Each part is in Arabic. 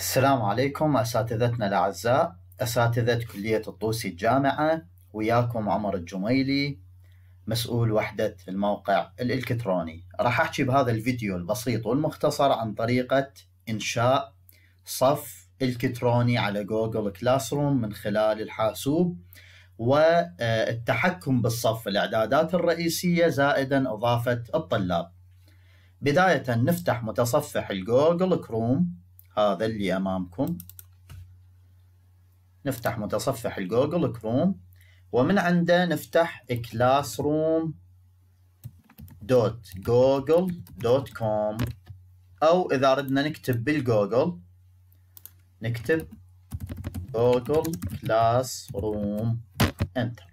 السلام عليكم أساتذتنا الأعزاء أساتذة كلية الطوسي الجامعة وياكم عمر الجميلي مسؤول وحدة الموقع الإلكتروني راح أحكي بهذا الفيديو البسيط والمختصر عن طريقة إنشاء صف إلكتروني على جوجل كلاس روم من خلال الحاسوب والتحكم بالصف الإعدادات الرئيسية زائدا إضافة الطلاب بداية نفتح متصفح الجوجل كروم هذا اللي أمامكم نفتح متصفح الجوجل كروم ومن عنده نفتح كلاس روم دوت جوجل دوت كوم أو إذا ردنا نكتب بالجوجل نكتب جوجل كلاس روم انتر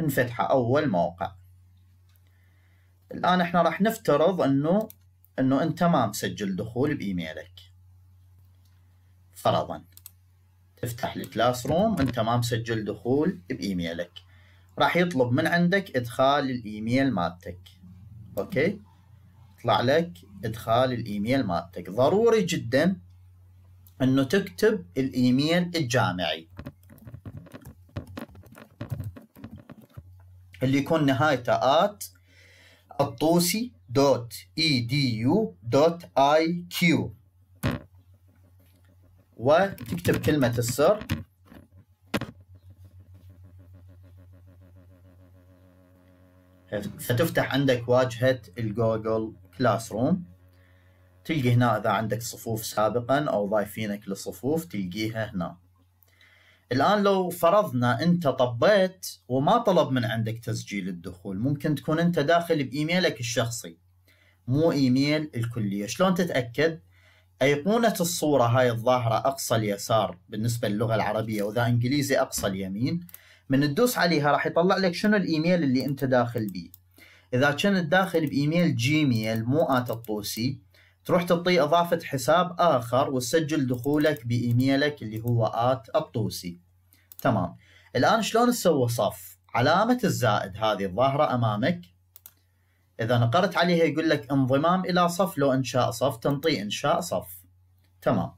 نفتحه أول موقع الآن احنا راح نفترض أنه انه انت ما مسجل دخول بايميلك فرضا تفتح الكلاس روم انت ما مسجل دخول بايميلك راح يطلب من عندك ادخال الايميل مالتك اوكي يطلع لك ادخال الايميل مالتك ضروري جدا انه تكتب الايميل الجامعي اللي يكون نهايته ات الطوسي دوت اي دي يو دوت اي كيو وتكتب كلمة السر ستفتح عندك واجهة الجوجل كلاس روم تلقي هنا إذا عندك صفوف سابقا أو ضايفينك للصفوف تلقيها هنا الان لو فرضنا انت طبيت وما طلب من عندك تسجيل الدخول ممكن تكون انت داخل بايميلك الشخصي مو ايميل الكليه شلون تتاكد ايقونه الصوره هاي الظاهره اقصى اليسار بالنسبه للغه العربيه واذا انجليزي اقصى اليمين من تدوس عليها راح يطلع لك شنو الايميل اللي انت داخل بيه اذا كنت داخل بايميل جيميل مو ات الطوسي تروح تعطيه اضافه حساب اخر وتسجل دخولك بايميلك اللي هو ات الطوسي تمام الآن شلون تسوي صف علامة الزائد هذه الظاهرة أمامك إذا نقرت عليها يقول لك انضمام إلى صف لو إنشاء صف تنطي إنشاء صف تمام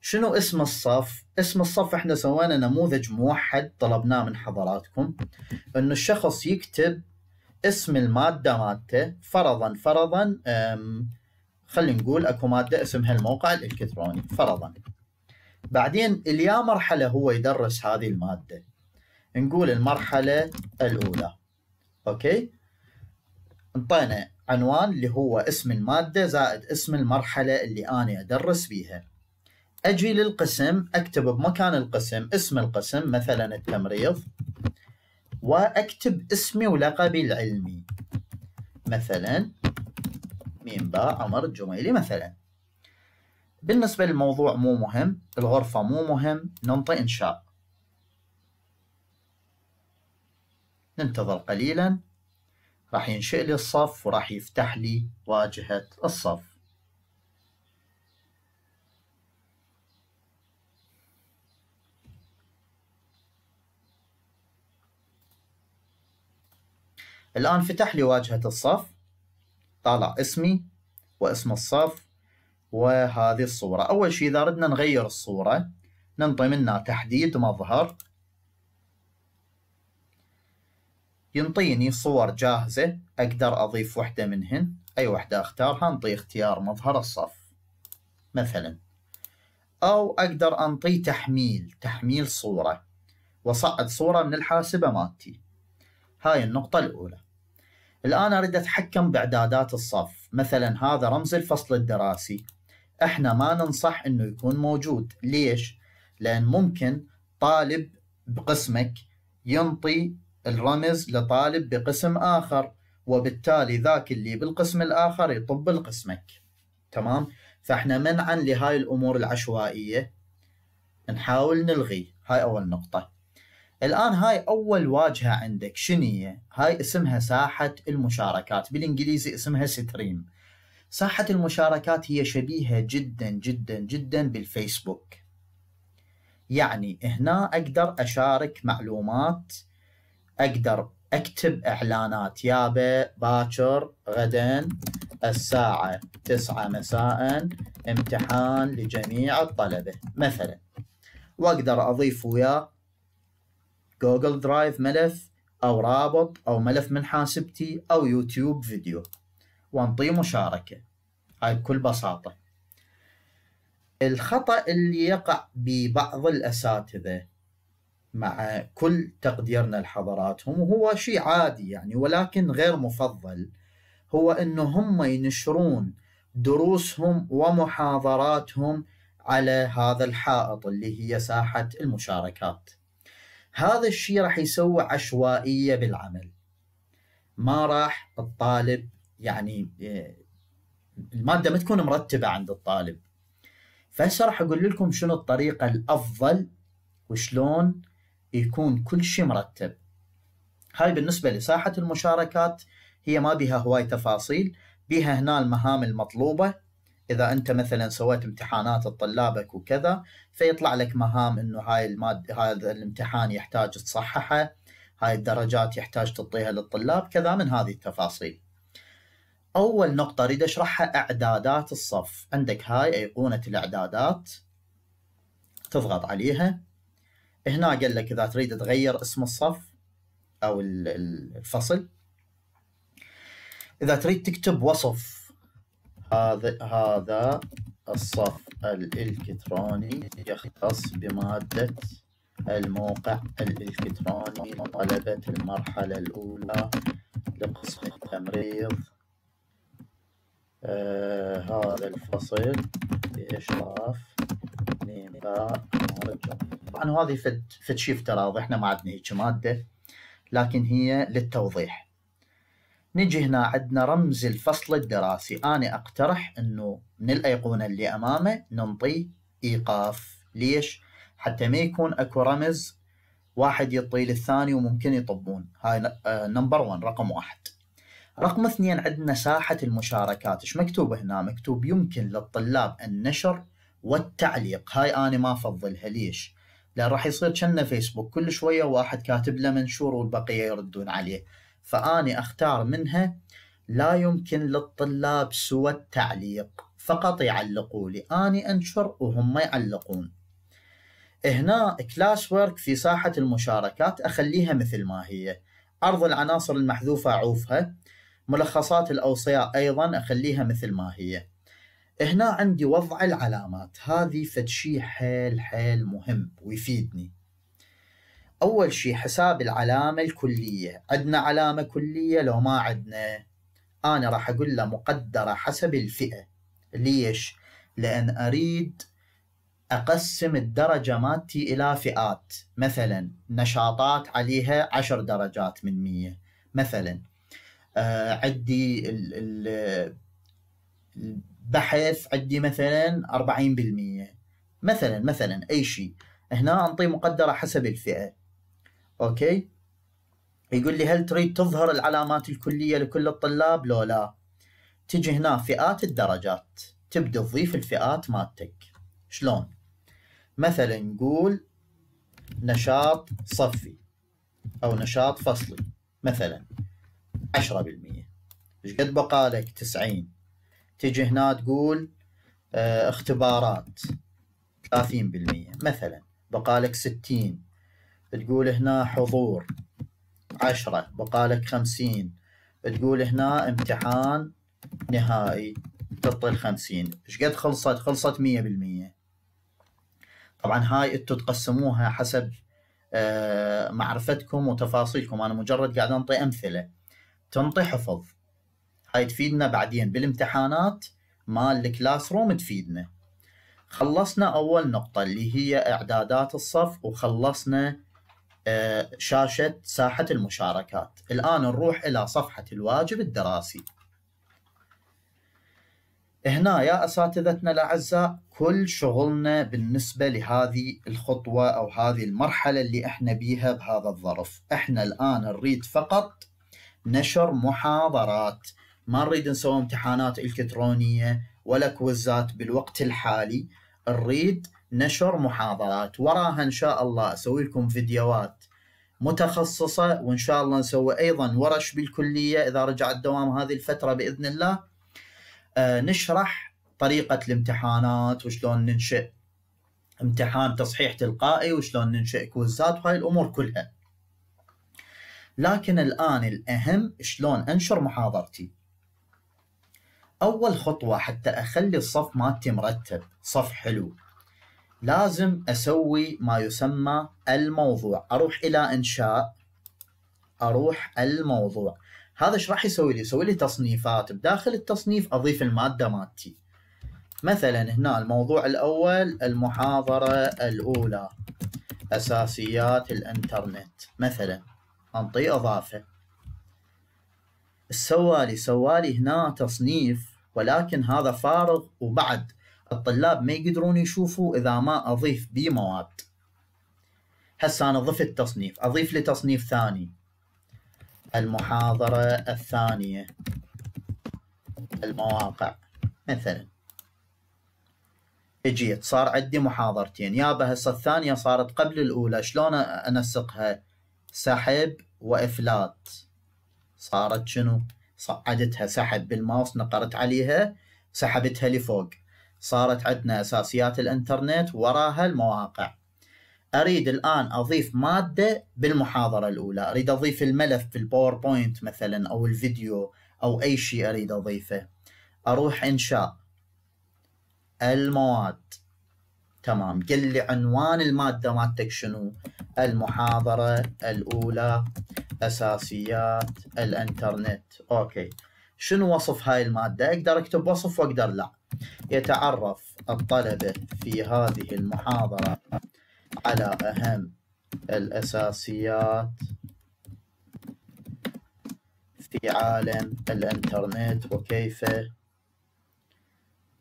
شنو اسم الصف؟ اسم الصف احنا سوينا نموذج موحد طلبناه من حضراتكم انه الشخص يكتب اسم المادة مالته فرضا فرضا خلينا نقول اكو مادة اسمها الموقع الالكتروني فرضا بعدين اليا مرحلة هو يدرس هذه المادة نقول المرحلة الأولى أوكي انطينا عنوان اللي هو اسم المادة زائد اسم المرحلة اللي أنا أدرس بيها أجي للقسم أكتب بمكان القسم اسم القسم مثلا التمريض وأكتب اسمي ولقبي العلمي مثلا مين باء عمر الجميلي مثلا بالنسبة للموضوع مو مهم الغرفة مو مهم ننطي إنشاء ننتظر قليلا راح ينشئ لي الصف وراح يفتح لي واجهة الصف الآن فتح لي واجهة الصف طالع اسمي واسم الصف وهذه الصورة أول شيء إذا ردنا نغير الصورة ننطي منها تحديد مظهر ينطيني صور جاهزة أقدر أضيف وحدة منهن أي وحدة أختارها أنطي اختيار مظهر الصف مثلا أو أقدر أنطي تحميل تحميل صورة وصعد صورة من الحاسبة مالتي هاي النقطة الأولى الآن أريد أتحكم بإعدادات الصف مثلا هذا رمز الفصل الدراسي احنا ما ننصح انه يكون موجود ليش لان ممكن طالب بقسمك ينطي الرمز لطالب بقسم اخر وبالتالي ذاك اللي بالقسم الاخر يطب القسمك تمام فاحنا منعا لهاي الامور العشوائيه نحاول نلغي هاي اول نقطه الان هاي اول واجهه عندك شنو هي هاي اسمها ساحه المشاركات بالانجليزي اسمها ستريم ساحة المشاركات هي شبيهة جدا جدا جدا بالفيسبوك يعني هنا أقدر أشارك معلومات أقدر أكتب إعلانات يابا باكر غدا الساعة تسعة مساء امتحان لجميع الطلبة مثلا وأقدر أضيف وياه جوجل درايف ملف أو رابط أو ملف من حاسبتي أو يوتيوب فيديو وانطيه مشاركة هاي بكل بساطة الخطأ اللي يقع ببعض الأساتذة مع كل تقديرنا لحضراتهم وهو شيء عادي يعني ولكن غير مفضل هو أنه هم ينشرون دروسهم ومحاضراتهم على هذا الحائط اللي هي ساحة المشاركات هذا الشيء راح يسوي عشوائية بالعمل ما راح الطالب يعني آه، الماده ما تكون مرتبه عند الطالب فهسه راح اقول لكم شنو الطريقه الافضل وشلون يكون كل شيء مرتب هاي بالنسبه لساحه المشاركات هي ما بها هواي تفاصيل بها هنا المهام المطلوبه اذا انت مثلا سويت امتحانات لطلابك وكذا فيطلع لك مهام انه هاي الماده هذا الامتحان يحتاج تصححه هاي الدرجات يحتاج تعطيها للطلاب كذا من هذه التفاصيل أول نقطة أريد أشرحها إعدادات الصف عندك هاي أيقونة الإعدادات تضغط عليها هنا قال لك إذا تريد تغير اسم الصف أو الفصل إذا تريد تكتب وصف هذا هذا الصف الإلكتروني يختص بمادة الموقع الإلكتروني طلبه المرحلة الأولى لقسم التمريض آه هذا الفصل بإشراف نيماء مرجان طبعا هذه فد فد شيء افتراضي احنا ما عندنا هيك ماده لكن هي للتوضيح نجي هنا عندنا رمز الفصل الدراسي انا اقترح انه من الايقونه اللي امامه ننطيه ايقاف ليش حتى ما يكون اكو رمز واحد يطيل الثاني وممكن يطبون هاي نمبر 1 آه، رقم واحد رقم اثنين عندنا ساحة المشاركات ايش مكتوب هنا مكتوب يمكن للطلاب النشر والتعليق هاي انا ما افضلها ليش لان راح يصير كنا فيسبوك كل شوية واحد كاتب له منشور والبقية يردون عليه فاني اختار منها لا يمكن للطلاب سوى التعليق فقط يعلقوا لي اني انشر وهم يعلقون هنا كلاس ورك في ساحة المشاركات أخليها مثل ما هي عرض العناصر المحذوفة أعوفها ملخصات الأوصياء أيضا أخليها مثل ما هي هنا عندي وضع العلامات هذه فتشي حيل حيل مهم ويفيدني أول شي حساب العلامة الكلية عندنا علامة كلية لو ما عندنا أنا راح أقول له مقدرة حسب الفئة ليش؟ لأن أريد أقسم الدرجة مالتي إلى فئات مثلا نشاطات عليها عشر درجات من مية مثلا آه، عندي البحث عندي مثلا 40% مثلا مثلا اي شيء هنا انطي مقدره حسب الفئه اوكي يقول لي هل تريد تظهر العلامات الكليه لكل الطلاب لو لا تجي هنا فئات الدرجات تبدا تضيف الفئات مالتك شلون مثلا نقول نشاط صفي او نشاط فصلي مثلا 10% ايش قد بقالك 90 تجي هنا تقول اه اختبارات 30% مثلا بقالك 60 تقول هنا حضور 10 بقالك 50 تقول هنا امتحان نهائي تطل 50 ايش قد خلصت خلصت 100% طبعا هاي انتم تقسموها حسب آه، معرفتكم وتفاصيلكم انا مجرد قاعد انطي امثله تنطي حفظ هاي تفيدنا بعدين بالامتحانات مال الكلاس روم تفيدنا خلصنا أول نقطة اللي هي إعدادات الصف وخلصنا آه، شاشة ساحة المشاركات الآن نروح إلى صفحة الواجب الدراسي هنا يا أساتذتنا الأعزاء كل شغلنا بالنسبة لهذه الخطوة أو هذه المرحلة اللي إحنا بيها بهذا الظرف إحنا الآن نريد فقط نشر محاضرات ما نريد نسوي امتحانات الكترونيه ولا كوزات بالوقت الحالي نريد نشر محاضرات وراها ان شاء الله اسوي لكم فيديوهات متخصصه وان شاء الله نسوي ايضا ورش بالكليه اذا رجع الدوام هذه الفتره باذن الله آه نشرح طريقه الامتحانات وشلون ننشئ امتحان تصحيح تلقائي وشلون ننشئ كوزات وهاي الامور كلها لكن الآن الأهم شلون أنشر محاضرتي أول خطوة حتى أخلي الصف مالتي مرتب صف حلو لازم أسوي ما يسمى الموضوع أروح إلى إنشاء أروح الموضوع هذا ايش راح يسوي لي؟ يسوي لي تصنيفات بداخل التصنيف أضيف المادة مالتي مثلا هنا الموضوع الأول المحاضرة الأولى أساسيات الإنترنت مثلا أنطي أضافة السوالي سوالي هنا تصنيف ولكن هذا فارغ وبعد الطلاب ما يقدرون يشوفوا إذا ما أضيف بي مواد هسه أنا ضفت تصنيف أضيف لتصنيف ثاني المحاضرة الثانية المواقع مثلا اجيت صار عندي محاضرتين يابا هسه الثانية صارت قبل الأولى شلون أنسقها سحب وإفلات صارت شنو صعدتها سحب بالماوس نقرت عليها سحبتها لفوق صارت عندنا أساسيات الإنترنت وراها المواقع أريد الآن أضيف مادة بالمحاضرة الأولى أريد أضيف الملف في الباوربوينت مثلا أو الفيديو أو أي شيء أريد أضيفه أروح إنشاء المواد تمام قال لي عنوان الماده مالتك شنو المحاضره الاولى اساسيات الانترنت اوكي شنو وصف هاي الماده اقدر اكتب وصف واقدر لا يتعرف الطلبه في هذه المحاضره على اهم الاساسيات في عالم الانترنت وكيف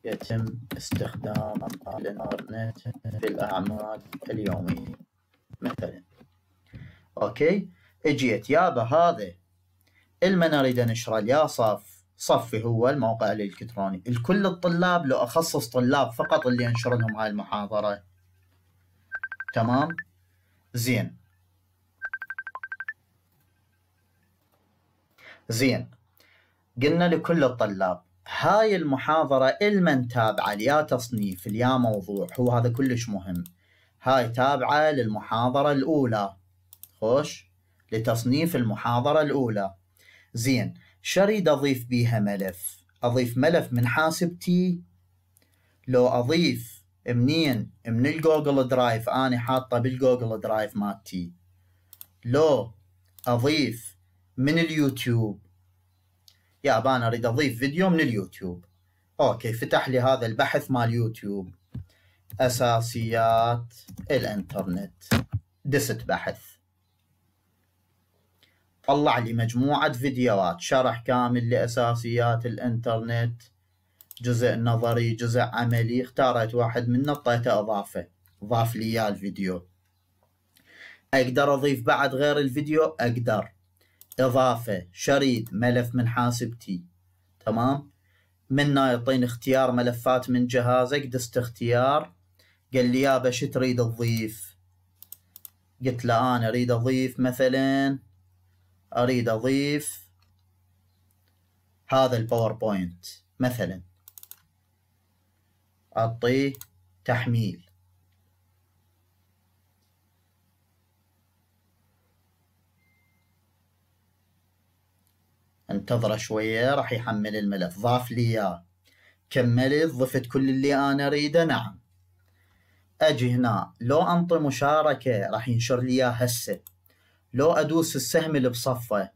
يتم استخدام الانترنت في الأعمال اليومية مثلا أوكي اجيت يابا هذا المن اريد انشره يا صف صفي هو الموقع الالكتروني لكل الطلاب لو اخصص طلاب فقط اللي انشر لهم هاي المحاضره تمام زين زين قلنا لكل الطلاب هاي المحاضرة المن تابعة ليا تصنيف ليا موضوع هو هذا كلش مهم هاي تابعة للمحاضرة الأولى خوش لتصنيف المحاضرة الأولى زين شريد أضيف بيها ملف أضيف ملف من حاسبتي لو أضيف منين من الجوجل درايف أنا حاطة بالجوجل درايف مالتي لو أضيف من اليوتيوب يا انا اريد اضيف فيديو من اليوتيوب اوكي فتح لي هذا البحث مال يوتيوب اساسيات الانترنت دست بحث طلع لي مجموعة فيديوهات شرح كامل لأساسيات الإنترنت جزء نظري جزء عملي اختارت واحد منه طيته أضافة ضاف لي إياه الفيديو أقدر أضيف بعد غير الفيديو أقدر اضافه شريط ملف من حاسبتي تمام منا يعطيني اختيار ملفات من جهازك دست اختيار قال لي يابا شو تريد تضيف قلت له انا اريد اضيف مثلا اريد اضيف هذا الباوربوينت مثلا اعطيه تحميل انتظره شوية راح يحمل الملف ضاف لي اياه كملت ضفت كل اللي انا اريده نعم اجي هنا لو انطي مشاركة راح ينشر لي اياه هسه لو ادوس السهم اللي بصفه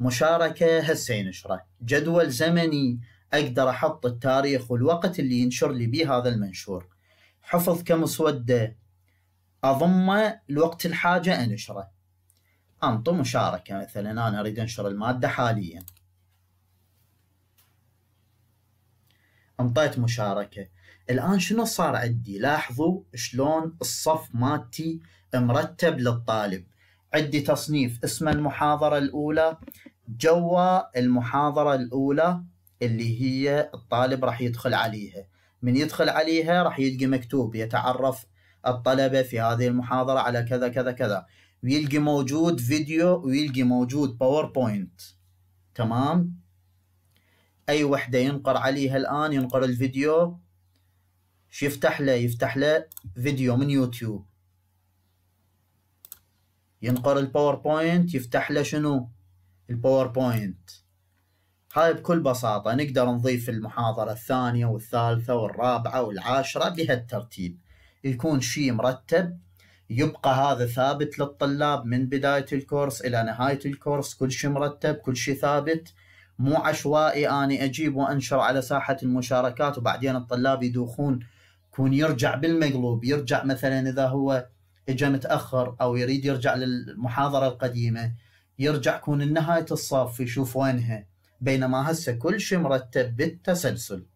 مشاركة هسه ينشره جدول زمني اقدر احط التاريخ والوقت اللي ينشر لي بيه هذا المنشور حفظ كمسودة اضمه لوقت الحاجة انشره انطوا مشاركه مثلا انا اريد انشر الماده حاليا انطيت مشاركه الان شنو صار عندي لاحظوا شلون الصف مالتي مرتب للطالب عندي تصنيف اسم المحاضره الاولى جوا المحاضره الاولى اللي هي الطالب راح يدخل عليها من يدخل عليها راح يلقى مكتوب يتعرف الطلبة في هذه المحاضرة على كذا كذا كذا ويلقي موجود فيديو ويلقي موجود باوربوينت تمام اي وحده ينقر عليها الان ينقر الفيديو شو يفتح له يفتح له فيديو من يوتيوب ينقر الباوربوينت يفتح له شنو الباوربوينت هاي بكل بساطة نقدر نضيف المحاضرة الثانية والثالثة والرابعة والعاشرة بهالترتيب يكون شي مرتب يبقى هذا ثابت للطلاب من بداية الكورس إلى نهاية الكورس كل شيء مرتب كل شيء ثابت مو عشوائي اني أجيب وأنشر على ساحة المشاركات وبعدين الطلاب يدوخون يكون يرجع بالمقلوب يرجع مثلا إذا هو إجا متأخر أو يريد يرجع للمحاضرة القديمة يرجع يكون نهاية الصف يشوف وينها بينما هسه كل شيء مرتب بالتسلسل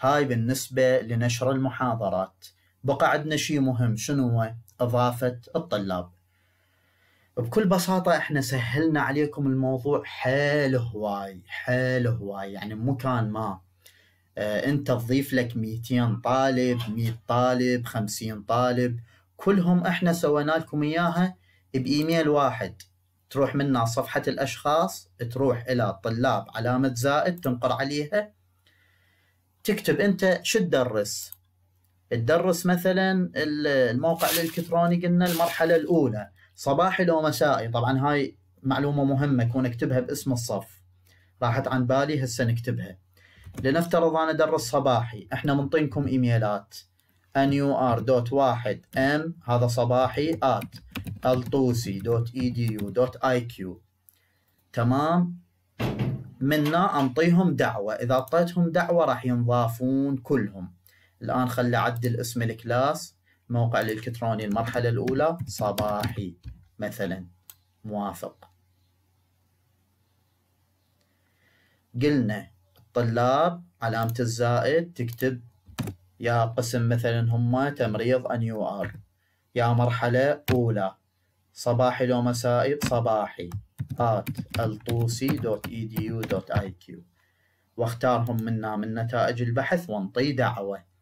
هاي بالنسبة لنشر المحاضرات بقى عندنا شيء مهم شنو هو؟ اضافه الطلاب بكل بساطة احنا سهلنا عليكم الموضوع حيل هواي حيل هواي يعني مكان ما اه انت تضيف لك 200 طالب 100 طالب 50 طالب كلهم احنا سوينا لكم اياها بايميل واحد تروح منا صفحة الاشخاص تروح الى طلاب علامة زائد تنقر عليها تكتب انت شو تدرس تدرس مثلا الموقع الالكتروني قلنا المرحله الاولى صباحي لو مسائي طبعا هاي معلومه مهمه اكون اكتبها باسم الصف راحت عن بالي هسه نكتبها لنفترض انا ادرس صباحي احنا منطينكم ايميلات انيو دوت واحد ام هذا صباحي ات الطوسي دوت اي دي يو دوت اي كيو تمام منا انطيهم دعوه اذا اعطيتهم دعوه راح ينضافون كلهم الآن خل أعدل اسم الكلاس الموقع الإلكتروني المرحلة الأولى صباحي مثلا موافق قلنا الطلاب علامة الزائد تكتب يا قسم مثلا هم تمريض ان يو ار يا مرحلة أولى صباحي لو مسائي صباحي at الطوسي دوت اي دوت اي كيو واختارهم منا من نتائج البحث وانطي دعوه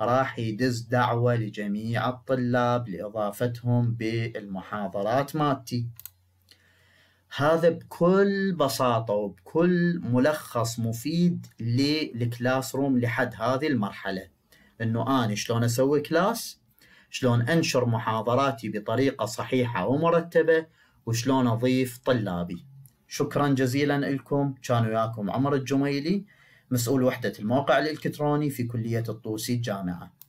راح يدز دعوة لجميع الطلاب لإضافتهم بالمحاضرات مالتي هذا بكل بساطة وبكل ملخص مفيد للكلاس روم لحد هذه المرحلة انه انا شلون اسوي كلاس شلون انشر محاضراتي بطريقة صحيحة ومرتبة وشلون اضيف طلابي شكرا جزيلا لكم كان وياكم عمر الجميلي مسؤول وحدة الموقع الإلكتروني في كلية الطوسي الجامعة